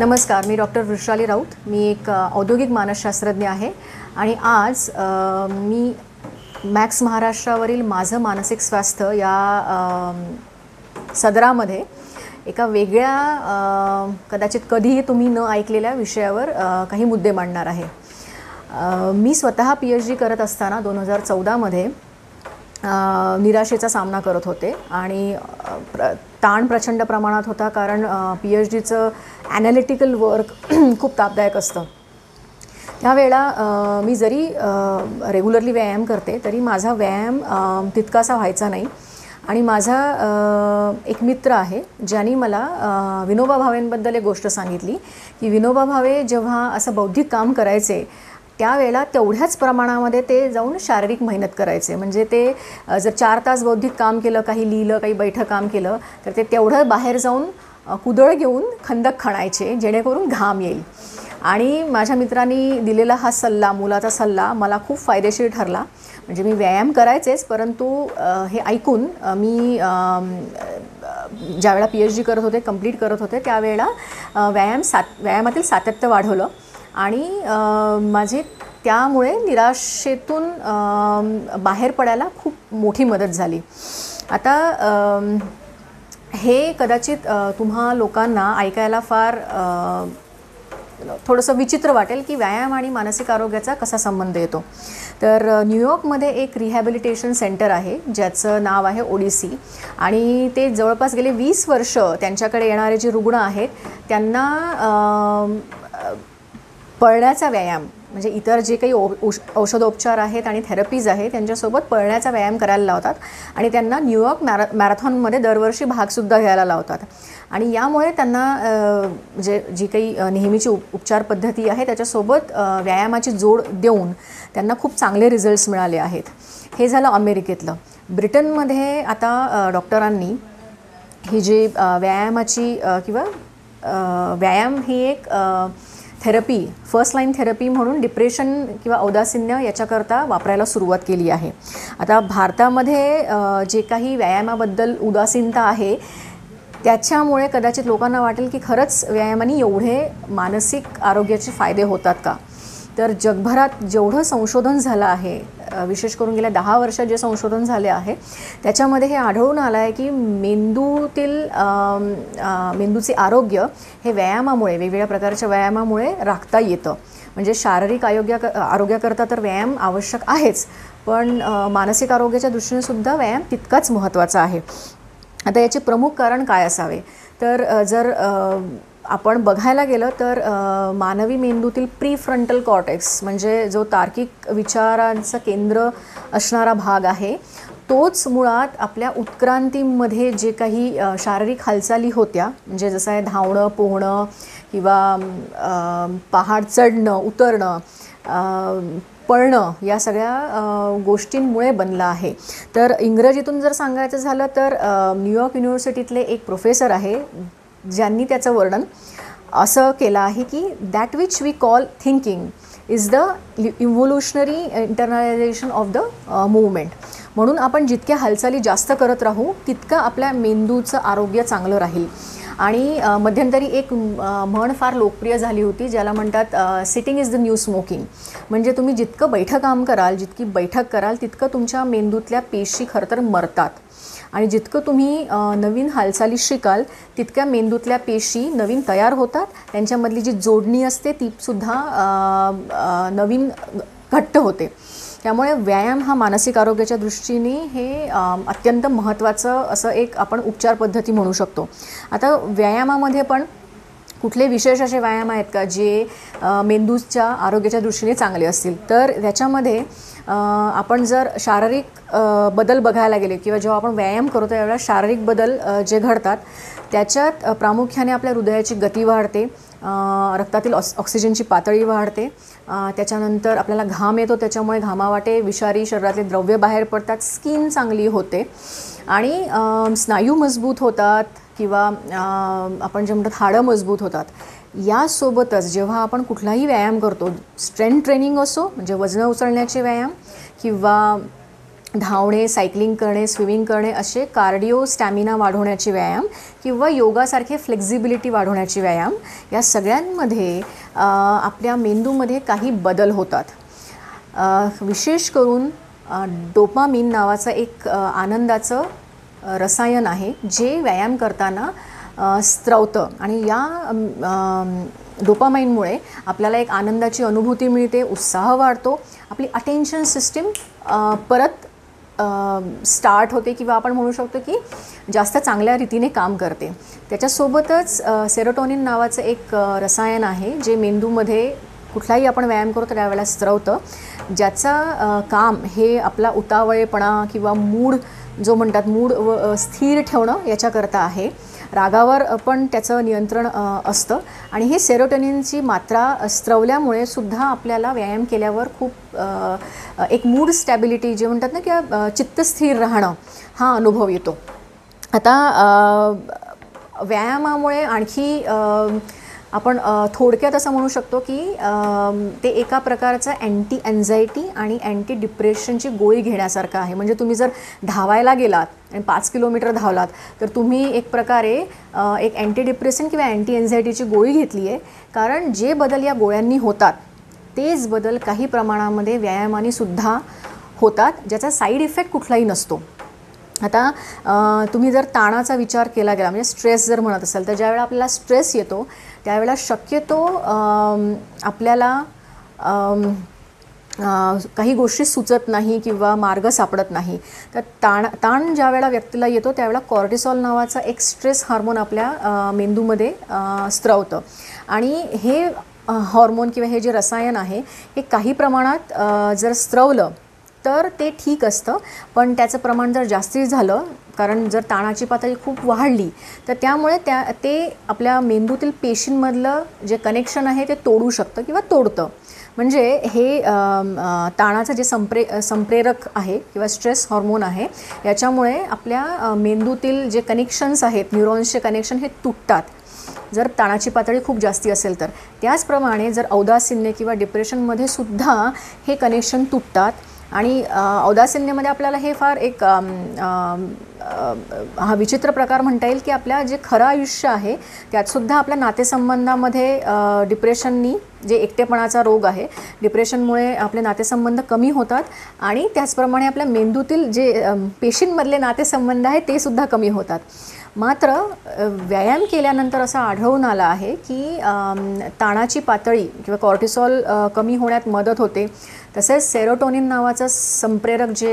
नमस्कार मी डॉक्टर वृषाली राऊत मी एक औद्योगिक मानसशास्त्रज्ञ आहे आणि आज मी मॅक्स महाराष्ट्रावरील माझं मानसिक स्वास्थ्य या सदरामध्ये एका वेगळ्या कदाचित कधीही तुम्ही न ऐकलेल्या विषयावर काही मुद्दे मांडणार आहे मी स्वतः पी एच डी करत असताना दोन हजार चौदामध्ये निराशेचा सामना करत होते आणि प्र ताण प्रचंड प्रमाणात होता कारण पी एच डीचं ॲनालिटिकल वर्क खूप तापदायक असतं त्यावेळेला मी जरी रेग्युलरली व्यायाम करते तरी माझा व्यायाम तितकासा व्हायचा नाही आणि माझा एक मित्र आहे ज्याने मला विनोबा भावेंबद्दल एक गोष्ट सांगितली की विनोबा भावे जेव्हा असं बौद्धिक काम करायचे त्यावेळेला तेवढ्याच प्रमाणामध्ये ते जाऊन शारीरिक मेहनत करायचे म्हणजे ते जर चार तास बौद्धिक काम केलं काही लिहिलं काही बैठं काम केलं तर ते तेवढं बाहेर जाऊन कुदळ घेऊन खंदक खणायचे जेणेकरून घाम येईल आणि माझ्या मित्रांनी दिलेला हा सल्ला मुलाचा सल्ला मला खूप फायदेशीर ठरला म्हणजे मी व्यायाम करायचेच परंतु हे ऐकून मी ज्यावेळा पी एच डी करत होते कंप्लीट करत होते त्यावेळेला व्यायाम सात व्यायामातील सातत्य वाढवलं आणि माझे त्यामुळे निराशेतून बाहेर पडायला खूप मोठी मदत झाली आता हे कदाचित तुम्हा लोकांना ऐकायला फार थोडंसं विचित्र वाटेल की व्यायाम आणि मानसिक आरोग्याचा कसा संबंध येतो तर न्यूयॉर्कमध्ये एक रिहॅबिलिटेशन सेंटर आहे ज्याचं नाव आहे ओडिसी आणि ते जवळपास गेले वीस वर्ष त्यांच्याकडे येणारे जे रुग्ण आहेत त्यांना पळण्याचा व्यायाम म्हणजे इतर जे काही औ औषधोपचार आहेत आणि थेरपीज आहेत त्यांच्यासोबत पळण्याचा व्यायाम करायला लावतात आणि त्यांना न्यूयॉर्क मॅरा मॅरेथॉनमध्ये दरवर्षी भागसुद्धा घ्यायला लावतात आणि यामुळे त्यांना म्हणजे जी काही नेहमीची उप उपचार पद्धती आहे त्याच्यासोबत व्यायामाची जोड देऊन त्यांना खूप चांगले रिझल्ट्स मिळाले आहेत हे झालं अमेरिकेतलं ब्रिटनमध्ये आता डॉक्टरांनी ही जी व्यायामाची किंवा व्यायाम ही एक थेरपी फर्स्ट लाईन थेरपी म्हणून डिप्रेशन किंवा औदासीन्य याच्याकरता वापरायला सुरुवात केली आहे आता भारतामध्ये जे काही व्यायामाबद्दल उदासीनता आहे त्याच्यामुळे कदाचित लोकांना वाटेल की खरंच व्यायामाने एवढे मानसिक आरोग्याचे फायदे होतात का तर जगभरात जेवढं संशोधन झालं आहे विशेष करून गेल्या दहा वर्षात जे संशोधन झाले आहे त्याच्यामध्ये हे आढळून आलं आहे की मेंदूतील मेंदूचे आरोग्य हे व्यायामामुळे वेगवेगळ्या प्रकारच्या व्यायामामुळे राखता येतं म्हणजे शारीरिक आरोग्या आरोग्याकरता तर व्यायाम आवश्यक आहेच पण मानसिक आरोग्याच्या दृष्टीनेसुद्धा व्यायाम तितकाच महत्त्वाचा आहे आता याचे प्रमुख कारण काय असावे तर जर आपण बघायला गेलं तर मानवी मेंदूतील प्री फ्रंटल कॉर्टेक्स म्हणजे जो तार्किक विचारांचं केंद्र असणारा भाग आहे तोच मुळात आपल्या उत्क्रांतीमध्ये जे काही शारीरिक हालचाली होत्या म्हणजे जसं आहे धावणं पोहणं किंवा पहाड चढणं उतरणं पळणं या सगळ्या गोष्टींमुळे बनला आहे तर इंग्रजीतून जर सांगायचं झालं तर न्यूयॉर्क युनिव्हर्सिटीतले एक प्रोफेसर आहे ज्यांनी त्याचं वर्णन असं केलं आहे की that which we call thinking is the evolutionary internalisation of the movement म्हणून आपण जितक्या हालचाली जास्त करत राहू तितकं आपल्या मेंदूचं आरोग्य चांगलं राहील आणि मध्यंतरी एक म्हण फार लोकप्रिय झाली होती ज्याला म्हणतात sitting is the new smoking म्हणजे तुम्ही जितकं बैठं काम कराल जितकी बैठक कराल तितकं तुमच्या मेंदूतल्या पेशी खरं तर मरतात आणि जितकं तुम्ही नवीन हालचाली शिकाल तितक्या मेंदूतल्या पेशी नवीन तयार होतात त्यांच्यामधली जी जोडणी असते तीसुद्धा नवीन घट्ट होते त्यामुळे व्यायाम हा मानसिक आरोग्याच्या दृष्टीने हे अत्यंत महत्त्वाचं असं एक आपण उपचार पद्धती म्हणू शकतो आता व्यायामामध्ये पण कुठले विशेष असे व्यायाम आहेत का जे मेंदूच्या आरोग्याच्या दृष्टीने चांगले असतील तर त्याच्यामध्ये आपण जर शारीरिक बदल बघायला गेले किंवा जेव्हा आपण व्यायाम करतो त्यावेळेला शारीरिक बदल जे घडतात त्याच्यात प्रामुख्याने आपल्या हृदयाची गती वाढते रक्तातील ऑक्स ऑक्सिजनची पातळी वाढते त्याच्यानंतर आपल्याला घाम येतो त्याच्यामुळे घामावाटे विषारी शरीरातले द्रव्य बाहेर पडतात स्किन चांगली होते आणि स्नायू मजबूत होतात किंवा आपण जे म्हणतात हाडं मजबूत होतात यासोबतच जेव्हा आपण कुठलाही व्यायाम करतो स्ट्रेंथ ट्रेनिंग असो म्हणजे वजनं उचलण्याचे व्यायाम किंवा धावणे सायकलिंग करणे स्विमिंग करणे असे कार्डिओ स्टॅमिना वाढवण्याचे व्यायाम किंवा योगासारखे फ्लेक्झिबिलिटी वाढवण्याचे व्यायाम या सगळ्यांमध्ये आपल्या मेंदूमध्ये काही बदल होतात विशेष करून डोपामिन नावाचं एक आनंदाचं रसायन आहे जे व्यायाम करताना स्त्रवतं आणि या डोपामाईनमुळे आपल्याला एक आनंदाची अनुभूती मिळते उत्साह वाढतो आपली अटेन्शन सिस्टीम परत स्टार्ट होते किंवा आपण म्हणू शकतो की जास्त चांगल्या रीतीने काम करते त्याच्यासोबतच सेरोटोनिन नावाचं एक रसायन आहे जे मेंदूमध्ये कुठलाही आपण व्यायाम करतो त्यावेळेला स्त्रवतं ज्याचं काम हे आपला उतावळेपणा किंवा मूड जो म्हणतात मूड व स्थिर ठेवणं याच्याकरता आहे रागावर पण त्याचं नियंत्रण असतं आणि ही सेरोटनिनची मात्रा स्त्रवल्यामुळे सुद्धा आपल्याला व्यायाम केल्यावर खूप एक मूड स्टॅबिलिटी जे म्हणतात ना किंवा चित्तस्थिर राहणं हा अनुभव येतो आता व्यायामामुळे आणखी आपण थोडक्यात असं म्हणू शकतो की ते एका प्रकारचं अँटी अँझायटी आणि अँटी डिप्रेशनची गोळी घेण्यासारखं आहे म्हणजे तुम्ही जर धावायला गेलात आणि पाच किलोमीटर धावलात तर तुम्ही एक प्रकारे एक अँटी डिप्रेशन किंवा अँटी अँझायटीची गोळी घेतली आहे कारण जे बदल या गोळ्यांनी होतात तेच बदल काही प्रमाणामध्ये व्यायामाने सुद्धा होतात ज्याचा साईड इफेक्ट कुठलाही नसतो आता तुम्ही जर ताणाचा विचार केला गेला म्हणजे स्ट्रेस जर म्हणत असाल तर ज्यावेळेला आपल्याला स्ट्रेस येतो त्यावेळेला शक्यतो आपल्याला काही गोष्टी सुचत नाही किंवा मार्ग सापडत नाही तर ताण ताण ज्यावेळा व्यक्तीला येतो त्यावेळेला कॉर्टिसॉल नावाचा एक स्ट्रेस हार्मोन आपल्या मेंदूमध्ये स्त्रवतं आणि हे हॉर्मोन किंवा हे जे रसायन आहे हे काही प्रमाणात जर स्त्रवलं तर ते ठीक असतं पण त्याचं प्रमाण जर जास्ती झालं कारण जर ताणाची पातळी खूप वाढली तर त्यामुळे त्या ते आपल्या मेंदूतील पेशींमधलं जे कनेक्शन आहे ते तोडू शकतं किंवा तोडतं म्हणजे हे ताणाचं जे संप्रे संप्रेरक आहे किंवा स्ट्रेस हॉर्मोन आहे याच्यामुळे आपल्या मेंदूतील जे कनेक्शन्स आहेत न्यूरॉन्सचे कनेक्शन हे तुटतात जर ताणाची पातळी खूप जास्ती असेल तर त्याचप्रमाणे जर औदासीन्य किंवा डिप्रेशनमध्ये सुद्धा हे कनेक्शन तुटतात आणि औदासिन्यमध्ये आपल्याला हे फार एक हा विचित्र प्रकार म्हणता येईल की आपल्या जे खरं आयुष्य आहे त्यातसुद्धा आपल्या नातेसंबंधामध्ये डिप्रेशननी जे एकटेपणाचा रोग आहे डिप्रेशनमुळे आपले नातेसंबंध कमी होतात आणि त्याचप्रमाणे आपल्या मेंदूतील जे पेशींमधले नातेसंबंध आहे ते सुद्धा कमी होतात मात्र व्यायाम केल्यानंतर असं आढळून आला आहे की ताणाची पातळी किंवा कॉर्टिसॉल कमी होण्यात मदत होते तसेच सेरोटोनिन नावाचं संप्रेरक जे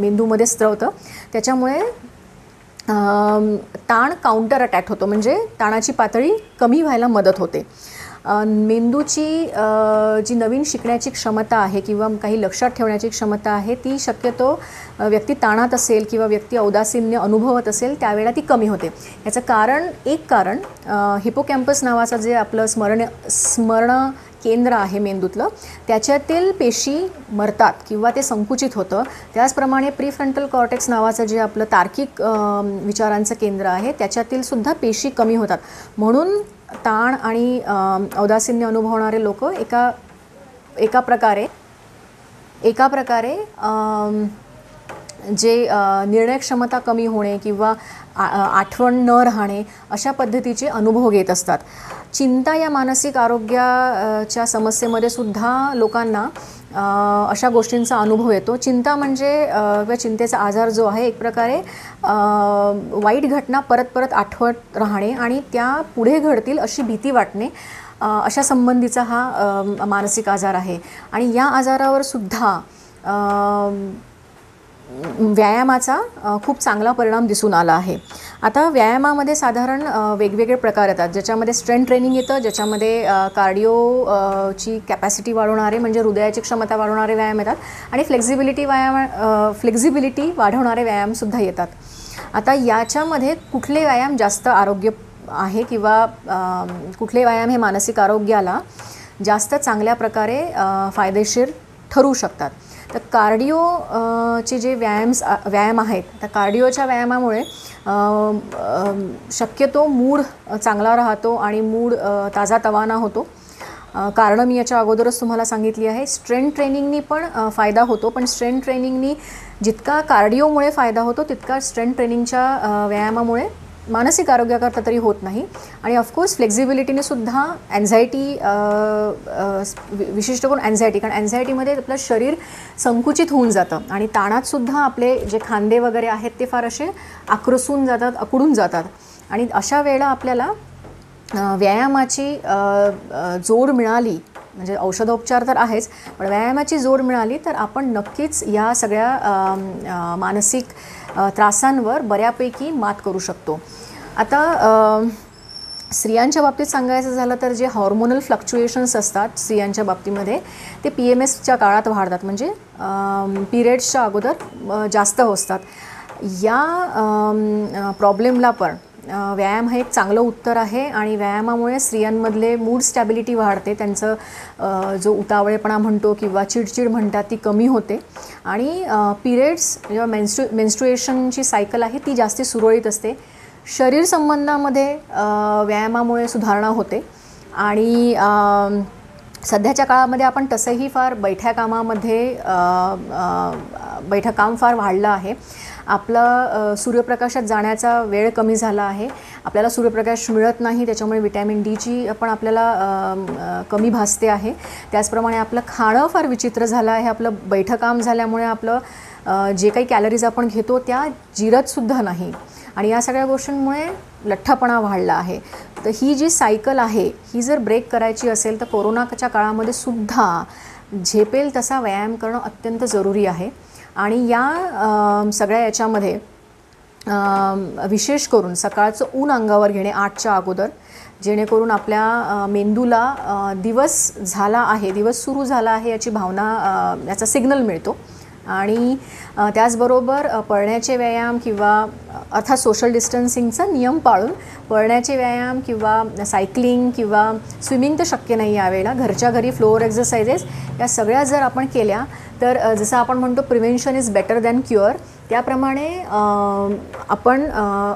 मेंदूमध्ये स्त्रवतं त्याच्यामुळे ताण काउंटर अटॅक होतो म्हणजे ताणाची पातळी कमी व्हायला मदत होते मेंदूची जी नवीन शिकण्याची क्षमता आहे किंवा काही लक्षात ठेवण्याची क्षमता आहे ती शक्यतो व्यक्ती ताणात असेल किंवा व्यक्ती औदासीन्य अनुभवत असेल त्यावेळेला ती कमी होते याचं कारण एक कारण हिपोकॅम्पस नावाचं जे आपलं स्मरण स्मरण केंद्र आहे मेंदूतलं त्याच्यातील पेशी मरतात किंवा ते संकुचित होतं त्याचप्रमाणे प्रीफ्रंटल कॉर्टेक्स नावाचं जे आपलं तार्किक विचारांचं केंद्र आहे त्याच्यातील सुद्धा पेशी कमी होतात म्हणून ताण आणि औदासीन्य अनुभवणारे लोक एका एका प्रकारे एका प्रकारे जे निर्णय क्षमता कमी होणे किंवा आठवण न राहणे अशा पद्धतीचे अनुभव घेत असतात चिंता या मानसिक आरोग्याच्या समस्येमध्ये सुद्धा लोकांना अशा गोष्टींचा अनुभव येतो चिंता म्हणजे किंवा चिंतेचा आजार जो आहे एक प्रकारे वाईट घटना परत परत आठवत राहणे आणि त्या पुढे घडतील अशी भीती वाटणे अशा संबंधीचा हा मानसिक आजार आहे आणि या आजारावर सुद्धा व्यायामाचा खूप चांगला परिणाम दिसून आला आहे आता व्यायामामध्ये साधारण वेगवेगळे प्रकार येतात ज्याच्यामध्ये स्ट्रेंथ ट्रेनिंग येतं ज्याच्यामध्ये कार्डिओची कॅपॅसिटी वाढवणारे म्हणजे हृदयाची क्षमता वाढवणारे व्यायाम येतात आणि फ्लेक्झिबिलिटी व्यायाम फ्लेक्झिबिलिटी वाढवणारे व्यायामसुद्धा येतात आता याच्यामध्ये कुठले व्यायाम जास्त आरोग्य आहे किंवा कुठले व्यायाम हे मानसिक आरोग्याला जास्त चांगल्या प्रकारे फायदेशीर ठरू शकतात तर चे जे व्यायाम्स व्यायाम आहेत त्या कार्डिओच्या व्यायामामुळे शक्यतो मूड चांगला राहतो आणि मूड ताजा तवाना होतो कारण मी याच्या अगोदरच तुम्हाला सांगितली आहे स्ट्रेंथ ट्रेनिंगनी पण फायदा होतो पण स्ट्रेंथ ट्रेनिंगनी जितका कार्डिओमुळे फायदा होतो तितका स्ट्रेंथ ट्रेनिंगच्या व्यायामामुळे मानसिक आरोग्याकरता तरी होत नाही आणि ऑफकोर्स फ्लेक्झिबिलिटीने सुद्धा अँझायटी विशिष्ट करून अँझायटी कारण अँझायटीमध्ये आपलं शरीर संकुचित होऊन जातं आणि ताणातसुद्धा आपले जे खांदे वगैरे आहेत ते फार असे आक्रसून जातात अकडून जातात आणि अशा वेळेला आपल्याला व्यायामाची जोड मिळाली म्हणजे औषधोपचार तर आहेच पण व्यायामाची जोड मिळाली तर आपण नक्कीच या सगळ्या मानसिक त्रासांवर बऱ्यापैकी मात करू शकतो आता स्त्रियांच्या बाबतीत सांगायचं झालं तर जे हॉर्मोनल फ्लक्च्युएशन्स असतात स्त्रियांच्या बाबतीमध्ये ते पी एम एसच्या काळात वाढतात म्हणजे पिरियड्सच्या अगोदर जास्त होतात या प्रॉब्लेमला पण व्यायाम हे एक चांगलं उत्तर आहे आणि व्यायामामुळे स्त्रियांमधले मूड स्टॅबिलिटी वाढते त्यांचं जो उतावळेपणा म्हणतो किंवा चिडचिड म्हणतात ती कमी होते आणि पिरियड्स जेव्हा मेन्स्ट्रु मेन्स्ट्रुएशनची सायकल आहे ती जास्ती सुरळीत असते शरीर संबंधामध्ये व्यायामामुळे सुधारणा होते आणि सध्याच्या काळामध्ये आपण तसंही फार बैठ्या कामामध्ये बैठ्या काम फार वाढलं आहे आपला सूर्यप्रकाशात जाण्याचा वेळ कमी झाला आहे आपल्याला सूर्यप्रकाश मिळत नाही त्याच्यामुळे विटॅमिन डीची पण आपल्याला कमी भासते आहे त्याचप्रमाणे आपलं खाणं फार विचित्र झालं आहे आपलं बैठकाम झाल्यामुळे आपलं जे काही कॅलरीज आपण घेतो त्या जिरतसुद्धा नाही आणि या सगळ्या गोष्टींमुळे लठ्ठपणा वाढला आहे तर ही जी सायकल आहे ही जर ब्रेक करायची असेल तर कोरोनाच्या काळामध्ये सुद्धा झेपेल तसा व्यायाम करणं अत्यंत जरुरी आहे आणि या सगळ्या याच्यामध्ये विशेष करून सकाळचं ऊन अंगावर घेणे आठच्या अगोदर जेणेकरून आपल्या मेंदूला दिवस झाला आहे दिवस सुरू झाला आहे याची भावना याचा सिग्नल मिळतो आणि त्याचबरोबर पळण्याचे व्यायाम किंवा अर्थात सोशल डिस्टन्सिंगचा नियम पाळून पळण्याचे व्यायाम किंवा सायकलिंग किंवा स्विमिंग तर शक्य नाही यावेळेला घरच्या घरी फ्लोअर एक्झरसाइजेस या सगळ्या जर आपण केल्या तर जसं आपण म्हणतो prevention is better than cure त्याप्रमाणे आपण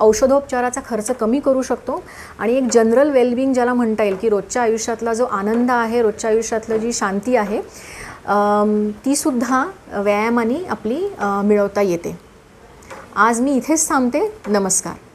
औषधोपचाराचा खर्च कमी करू शकतो आणि एक जनरल वेलबिंग ज्याला म्हणता येईल की रोजच्या आयुष्यातला जो आनंद आहे रोजच्या आयुष्यातलं जी शांती आहे तीसुद्धा व्यायामाने आपली मिळवता येते आज मी इथेच थांबते नमस्कार